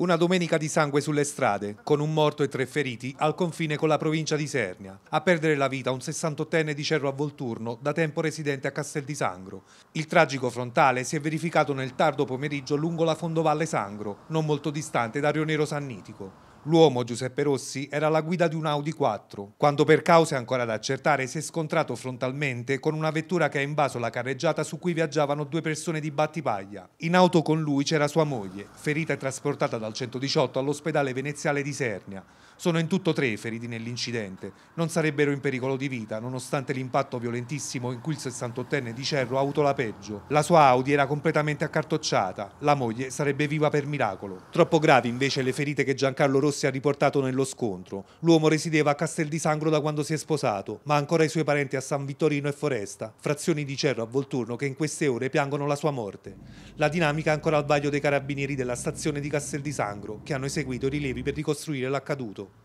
Una domenica di sangue sulle strade, con un morto e tre feriti al confine con la provincia di Sernia. A perdere la vita un 68enne di Cerro a Volturno, da tempo residente a Castel di Sangro. Il tragico frontale si è verificato nel tardo pomeriggio lungo la fondovalle Sangro, non molto distante da Rionero Sannitico. L'uomo Giuseppe Rossi era alla guida di un Audi 4, quando per cause ancora da accertare si è scontrato frontalmente con una vettura che ha invaso la carreggiata su cui viaggiavano due persone di Battipaglia. In auto con lui c'era sua moglie, ferita e trasportata dal 118 all'ospedale veneziale di Sernia. Sono in tutto tre i feriti nell'incidente. Non sarebbero in pericolo di vita, nonostante l'impatto violentissimo in cui il 68enne di Cerro ha avuto la peggio. La sua Audi era completamente accartocciata, la moglie sarebbe viva per miracolo. Troppo gravi invece le ferite che Giancarlo Rossi Rossi ha riportato nello scontro. L'uomo resideva a Castel di Sangro da quando si è sposato, ma ancora i suoi parenti a San Vittorino e Foresta, frazioni di Cerro a Volturno che in queste ore piangono la sua morte. La dinamica è ancora al vaglio dei carabinieri della stazione di Castel di Sangro, che hanno eseguito i rilevi per ricostruire l'accaduto.